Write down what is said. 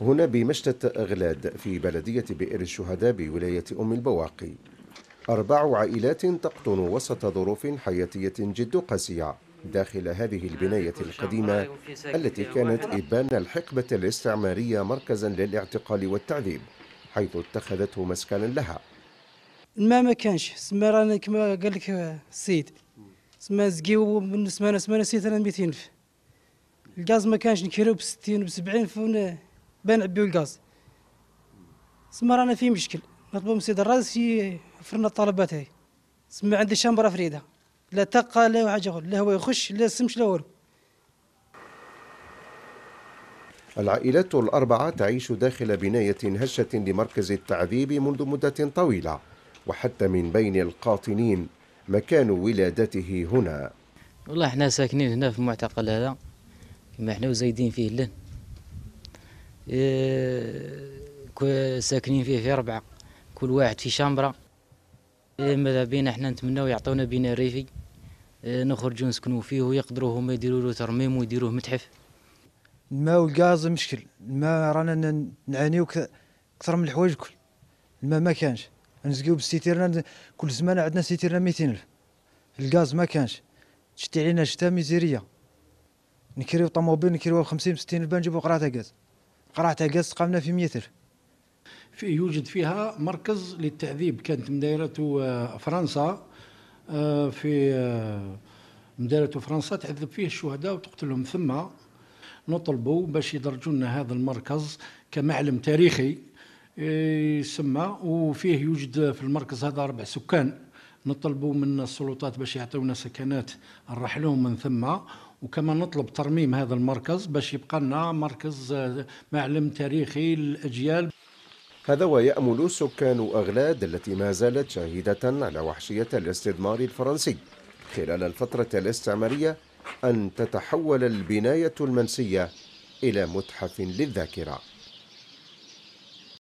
هنا بمشتة أغلاد في بلدية بئر الشهداء بولاية أم البواقي أربع عائلات تقطن وسط ظروف حياتية جد قاسية داخل هذه البناية القديمة التي كانت إبان الحقبة الاستعمارية مركزا للاعتقال والتعذيب حيث اتخذته مسكنا لها ما ما كانش سما رانا كما قال لك السيد سما زقيو من سمانه سمانه سيت انا 200000 الغاز ما كانش نكيرو ب 60 ب 70 بين البي والغاز سما رانا في مشكل نطلبوا من السيد الرئيس يوفر الطلبات هاي سما عندي شمبره فريده لا تقى لا حاجه لا هو يخش لا سمش لا والو العائلات الأربعة تعيش داخل بناية هشة لمركز التعذيب منذ مدة طويلة وحتى من بين القاطنين مكان ولادته هنا والله احنا ساكنين هنا في المعتقل هذا كما احنا وزايدين فيه اللن إيه، ساكنين فيه في ربعة كل واحد في شامبرة إيه، ماذا بينا احنا نتمناو يعطونا بينا ريفي إيه، نخرجوا نسكنوا فيه ويقدروا هما يديروا له ترميم ويديروه متحف الماء والغاز مشكل الماء رانا نعانيو اكثر من الحوايج الكل الماء ما كانش نسقيو بالسيتيرنا كل زمان عندنا سيتيرنا 200000 الغاز ما كانش شتي علينا شتا ميزيريه نكريو طوموبيل نكريوها ب 50 60 الف نجيبو قراطه غاز قرعة قص قامنا في ميتر في يوجد فيها مركز للتعذيب كانت مدايرته فرنسا في مديرة فرنسا آه، آه، تعذب فيه الشهداء وتقتلهم ثم نطلبوا باش يدرجونا هذا المركز كمعلم تاريخي آه، يسمى وفيه يوجد في المركز هذا أربع سكان نطلبوا من السلطات باش يعطيونا سكنات نرحلوهم من ثم وكما نطلب ترميم هذا المركز باش يبقى لنا مركز آه، معلم تاريخي للاجيال هذا ويأمل سكان أغلاد التي ما زالت شاهدة على وحشية الاستثمار الفرنسي خلال الفترة الاستعمارية أن تتحول البناية المنسية إلى متحف للذاكرة